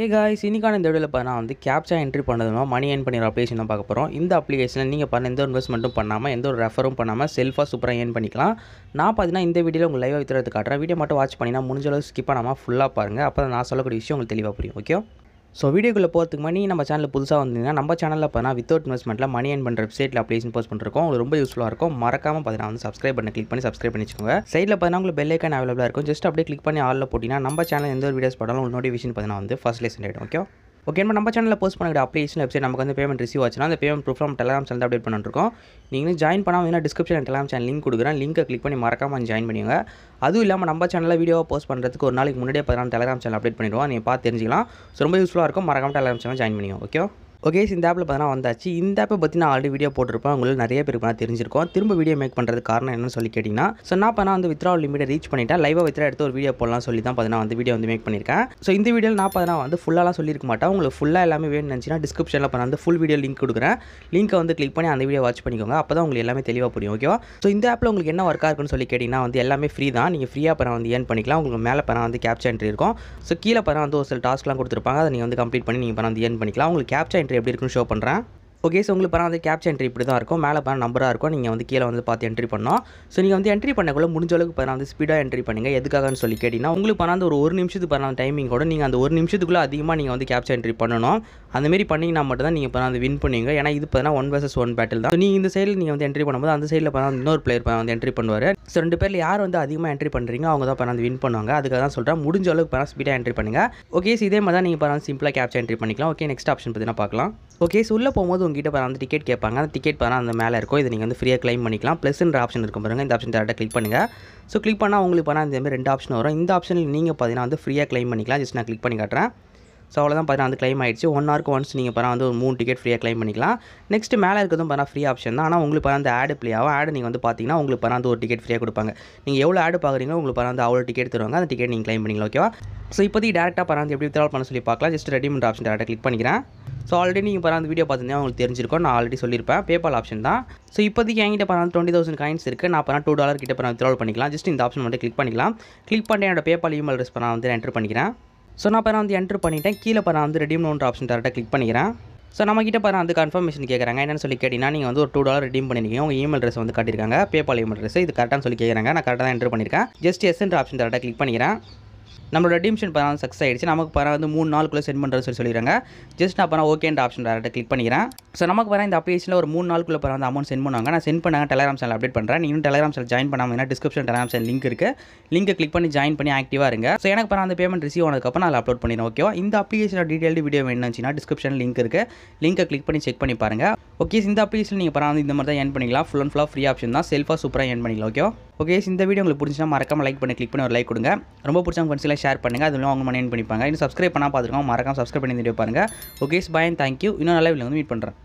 ஏ காய் இன்றைக்கான இந்த வீடியோவில் நான் வந்து கேப்சா என்ட்ரி பண்ணதுமா மணி ஏர்ன் பண்ணிடுற அப்ளிகேஷன் தான் பார்க்க போகிறோம் இந்த அப்ளிகேஷனில் நீங்கள் பண்ண எந்த ஒரு இன்வெஸ்ட்மெண்ட்டும் பண்ணாமல் எந்த ஒரு ரெஃபரும் பண்ணாமல் செல்ஃபாக சூப்பராக ஏன் பண்ணிக்கலாம் நான் பார்த்தீங்கன்னா இந்த வீடியோவில் உங்கள் லைவாக வித்துறது காட்டுறேன் வீடியோ மட்டும் வாட்ச் பண்ணிணா முடிஞ்ச ஸ்கிப் பண்ணாமல் ஃபுல்லாக பாருங்கள் அப்போ நான் சொல்லக்கூடிய விஷயம் உங்களுக்கு தெளிவாக புரியும் ஓகே ஸோ வீடியோக்குள்ளே போகிறதுக்கு மணி நம்ம சேனல் புதுசாக வந்தீங்கன்னா நம்ம சேனலில் பார்த்தீங்கன்னா வித்தவுட் இன்வெஸ்ட்மெண்ட்டில் மணி அண்ட் பண்ணுற வெப்சைட்டில் அப்ளிகேஷன் போஸ்ட் பண்ணிருக்கோம் உங்களுக்கு ரொம்ப யூஸ்ஃபுல்லாக இருக்கும் மறக்காமல் பார்த்தீங்கன்னா வந்து சப்ஸ்கிரைப் பண்ணி கிளிக் பண்ணி சப்ஸ்கிரைப் பண்ணிக்கோங்க சைடில் பார்த்தீங்கன்னா உங்களுக்கு பெல்லைக்கான் அவைலபிளாக இருக்கும் ஜஸ்ட் அப்படியே கிளிக் பண்ணி ஆளில் போட்டிங்கன்னா நம்ம சேனல் எந்த ஒரு வீடியோஸ் பண்ணாலும் உங்களுக்கு விஷயம் பார்த்தீங்கன்னா வந்து ஃபஸ்ட் லேசன் ஆகிடும் ஓகே ஓகே நம்ம நம்ம சேனலில் போஸ்ட் பண்ணிக்கிற அப்ளிகேஷன் வெப்சைட் நமக்கு வந்து பேமெண்ட் ரிசீவ் ஆச்சுன்னா அந்த பேமெண்ட் ப்ரூஃப் நம்ம டெலாம் சேனல் அப்டேட் பண்ணிட்டுருக்கோம் நீங்கள் ஜாயின் பண்ணாமல் வந்து டிஸ்கிரிப்ஷன் டெலாம் சேனல் லிங்க் கொடுக்குறேன் லிங்க்கை கிளிக் பண்ணி மறக்காமல் ஜாயின் பண்ணுங்க அதுவும் இல்லாமல் நம்ம சேனலில் வீடியோவை போஸ்ட் பண்ணுறதுக்கு ஒரு நாளைக்கு முன்னாடியே பதினாறு டெலாம் சேனல் அப்டேட் பண்ணிடுவோம் நீங்கள் பார்த்து தெரிஞ்சிக்கலாம் ரொம்ப யூஸ்ஃபுல்லாக இருக்கும் மறக்காமல் டெலாம் சேனல் ஜாயின் பண்ணிக்கோங்க ஓகே ஓகே இந்த ஆப்பில் பார்த்தீங்கன்னா வந்தாச்சு இந்த ஆப்பை பற்றி நான் ஆல்ரெடி வீடியோ போட்டிருப்பேன் உங்களுக்கு நிறைய பேர் நான் தெரிஞ்சிருக்கோம் திரும்ப வீடியோ மேக் பண்ணுறது காரணம் என்னன்னு சொல்லி கேட்டிங்கன்னா ஸோ நான் பார்த்தா வந்து வித்ரா லிமிட்டை ரீச் பண்ணிட்டேன் லைவாக வித்ரா எடுத்து ஒரு வீடியோ போடலாம் சொல்லி தான் பார்த்தீங்கன்னா வந்து வீடியோ வந்து மேக் பண்ணியிருக்கேன் ஸோ இந்த வீடியோ நான் பார்த்தா வந்து ஃபுல்லாலாம் சொல்லியிருக்க மாட்டேன் உங்களுக்கு ஃபுல்லாக எல்லாமே வேணும்னு நினச்சினா டிஸ்கிரிப்ஷனில் பண்ண வந்து ஃபுல் வீடியோ லிங்க் கொடுக்குறேன் லிங்க்கை வந்து கிளிக் பண்ணி அந்த வீடியோ வாட்ச் பண்ணிக்கோங்க அப்போ தான் உங்களுக்கு எல்லாமே தெளிவாக புரியும் ஓகேவா ஸோ இந்த ஆப்பில் உங்களுக்கு என்ன ஒர்க்காக இருக்குன்னு சொல்லி கேட்டிங்கன்னா வந்து எல்லாமே ஃப்ரீ தான் நீங்கள் ஃப்ரீயாக பணம் வந்து ஏர்ன் பண்ணிக்கலாம் உங்களுக்கு மேலே பணம் வந்து கேப்ச்சர் என்ட்ரி இருக்கும் ஸோ கீழே பணம் வந்து ஒரு சில டாஸ்க்லாம் கொடுத்துருப்பாங்க அதை நீங்கள் வந்து கம்ப்ளீட் பண்ணி நீங்கள் பணம் வந்து ஏர்ன் பண்ணிக்கலாம் உங்களுக்கு கேப்ச்சர் எப்படி இருக்குன்னு ஷோ பண்ணுறேன் ஓகே ஸோ உங்களுக்கு பாருங்கள் வந்து கேப்ச் என்ட்ரி இப்படி தான் இருக்கும் மேலே பாருங்கள் நம்பராக இருக்கும் நீங்கள் வந்து கீழே வந்து பார்த்து என்ட்ரி பண்ணோம் ஸோ நீங்கள் வந்து என்ட்ரி பண்ணக்குள்ள முடிஞ்ச அளவுக்கு பாருங்கள் வந்து ஸ்பீடாக என்ட்ரி பண்ணுங்கள் எதுக்காகன்னு சொல்லி கேட்டிங்கன்னா உங்களுக்கு பாருங்கள் அந்த ஒரு ஒரு நிமிஷத்துக்கு பாருங்கள் டைமிங் கூட நீங்கள் அந்த ஒரு நிமிஷத்துக்குள்ளே அதிகமாக நீங்கள் வந்து கேப்ச் என்ட்ரி பண்ணணும் அந்தமாரி பண்ணிங்கன்னா மட்டும் தான் நீங்கள் பாருங்கள் வந்து வின் பண்ணுவீங்க ஏன்னா இது பார்த்தீங்கன்னா ஒன் வர்சஸ் ஒன் பேட்டில் தான் நீங்கள் இந்த சைடில் நீங்கள் வந்து என்ட்ரி பண்ணும்போது அந்த சைடில் பாருங்கள் இன்னொரு பிளேயர் வந்து என்ட்ரி பண்ணுவார் ஸோ ரெண்டு பேரில் யார் வந்து அதிகமாக என்ட்ரி பண்ணுறீங்க அவங்க தான் பாருங்கள் வந்து வின் பண்ணுவாங்க அதுக்காக தான் சொல்கிறேன் முடிஞ்ச அளவுக்கு பாருங்கள் ஸ்பீடாக என்ட்ரி பண்ணுங்கள் ஓகே இதே மாதிரி தான் நீங்கள் பாருங்கள் சிம்பிளாக கேப்ச் என்ட்ரி பண்ணிக்கலாம் ஓகே நெக்ஸ்ட் ஆப்ஷன் பார்த்தீங்கன்னா பார்க்கலாம் ஓகே ஸோ உள்ளே போகும்போது உங்ககிட்ட பார்த்தா அந்த டிக்கெட் கேட்பாங்க அந்த டிக்கெட் பார்த்தா அந்த மேலே இருக்கும் இது நீங்கள் வந்து ஃப்ரீயாக கிளைம் பண்ணிக்கலாம் ப்ளஸ்ன்ற ஆப்ஷன் இருக்கும் பாருங்கள் இந்த ஆப்ஷன் டேரெக்டாக கிளிக் பண்ணுங்கள் ஸோ கிளிக் பண்ணால் உங்களுக்கு பார்த்தா இந்தமாதிரி ரெண்டு ஆப்ஷன் வரும் இந்த ஆப்ஷனில் நீங்கள் பார்த்தீங்கன்னா வந்து ஃப்ரீயாக கிளைம் பண்ணிக்கலாம் ஜஸ்ட் நான் கிளிக் பண்ணி காட்டுறேன் ஸோ அவ்வளோதான் பார்த்தீங்கன்னா வந்து கிளைம் ஆயிடுச்சு ஒன் ஹவருக்கு ஒன்ஸ் நீங்கள் பார்த்தா வந்து ஒரு மூணு டிக்கெட் ஃப்ரீயாக கிளைம் பண்ணிக்கலாம் நெக்ஸ்ட் மேலே இருக்கிறதும் பார்த்தா ஃப்ரீ ஆப்ஷன் தான் ஆனால் உங்களுக்கு பார்த்தா அந்த ஆடு ப்ளே ஆகும் ஆடு நீங்கள் வந்து பார்த்தீங்கன்னா உங்களுக்கு பார்த்து ஒரு டிக்கெட் ஃப்ரீயாக கொடுப்பாங்க நீங்கள் எவ்வளோ ஆடு பார்க்குறீங்களோ உங்களுக்கு பார்த்து வந்து அவ்வளோ டிக்கெட் தருவாங்க அந்த டிக்கெட் நீங்கள் கிளைம் பண்ணிக்கலாம் ஓகேவா ஸோ இப்போதைக்கு டேரெக்டாக பார்த்து வந்து எப்படி வித்ரால் பண்ண சொல்லி பார்க்கலாம் ஜஸ்ட் ரெடிமெண்ட் ஆப்ஷன் டேரெக்டாக கிளிக் பண்ணிக்கிறேன் ஸோ ஆல்ரெடி நீங்கள் பாருங்கள் அந்த வீடியோ பார்த்துருந்தேன் உங்களுக்கு தெரிஞ்சிருக்கும் நான் ஆல்ரெடி சொல்லியிருப்பேன் பேபால் ஆப்ஷன் தான் ஸோ இப்போதைக்கு என்கிட்ட பாருங்கள் டுவெண்ட்டி தௌசண்ட் காயின்ஸ் இருக்குது நான் பாருங்கள் டூ டாலர் கிட்ட பாருங்கள் வித்ரால் பண்ணிக்கலாம் ஜஸ்ட் இந்த ஆப்ஷன் மட்டும் கிளிக் பண்ணிக்கலாம் கிளிக் பண்ணிட்டு என்னோட பேபால் இமெயில் அட்ரஸ் நான் வந்து என்ட்ரு பண்ணிக்கிறேன் ஸோ நான் பாருங்கள் வந்து என்ட்ரு பண்ணிவிட்டேன் கீழே பாருங்கள் வந்து ரெடீம் லோன்ற ஆப்ஷன் டேரெக்டாக கிளிக் பண்ணிக்கிறேன் ஸோ நம்மக்கிட்ட பாருங்கள் வந்து கன்ஃபர்மேஷன் கேட்குறாங்க என்னென்னு சொல்லி கேட்டிங்கன்னா நீங்கள் வந்து ஒரு டூ டாலர் ரெடீம் பண்ணிருக்கீங்க உங்கள் இமெயில் அட்ரஸ் வந்து காட்டியிருக்காங்க பேபால் இமெயில் அட்ரஸ் இது கரெக்டாக சொல்லி கேட்குறாங்க நான் கரெக்டாக தான் என்ட்ரு பண்ணியிருக்கேன் ஜஸ்ட் எஸ்ன்ற ஆப்ஷன் டேரெக்டாக கிளிக் பண்ணிக்கிறேன் நம்மளோட டிமிஷன் பண்ண சக்ஸஸ் ஆகிடுச்சு நமக்கு பரவாயில்ல வந்து மூணு நாளுக்குள்ளே சென்ட் பண்ணுறது சொல்லி சொல்லிடுறாங்க ஜஸ்ட் நான் பணம் ஓகேன்ற ஆப்ஷன் டேரெக்டாக கிளிக் பண்ணிக்கிறேன் ஸோ நமக்கு பரவாயில்ல இந்த அப்ளிகேஷனில் ஒரு மூணு நாளுக்குள்ள பணம் அமௌண்ட் சென்ட் பண்ணுவாங்க நான் சென்ட் பண்ணாங்க டெலகிராம் சேனல் அப்டேட் பண்ணுறேன் நீங்கள் டெலகிராம் சேனல் ஜாயின் பண்ணாமல் டிஸ்கிரிப்ஷன் டெலகிராம் சேனல் லிங்க் இருக்குது லிங்க்கை கிளிக் பண்ணி ஜாயின் பண்ணி ஆக்டிவாக இருங்க ஸோ எனக்கு பணம் அந்த பேமெண்ட் ரிசீவ் ஆனதுக்கப்புறம் நான் அப்லோட் பண்ணிடுறேன் ஓகேவா இந்த அப்ளிகேஷனோட டீட்டெயில் வீடியோ வேணுச்சுன்னா டிஸ்கிரிப்ஷன் லிங்க் இருக்குது லிங்க்கை கிளிக் பண்ணி செக் பண்ணி பாருங்கள் ஓகே இந்த அப்ளிகேஷன் நீங்கள் பணம் இந்த மாதிரி தான் ஏன் பண்ணிக்கலாம் ஃபுல் அண்ட் ஃபுல்லாக ஃப்ரீ ஆப்ஷன் தான் செல்ஃபாக சூப்பராக ஏன் பண்ணிக்கலாம் ஓகேவா ஓகே இந்த வீடியோ உங்களுக்கு பிடிச்சினா மறக்காம லைக் பண்ணி கிளிக் பண்ணி ஒரு லைக் கொடுங்க ரொம்ப பிடிச்சவங்க ஃப்ரெண்ட்ஸ்லாம் ஷேர் பண்ணுங்கள் அதில் அவங்க மெயின் பண்ணிப்பாங்க இன்னும் சப்ஸ்கிரைப் பண்ணால் பார்த்துருக்கோம் மறக்காம சப்ஸ்கிரைப் பண்ணி வீடியோ பாருங்கள் ஓகே பாய் அண்ட் தேங்க்யூ இன்னும் நல்ல வீடியோ வந்து மீட் பண்ணுறேன்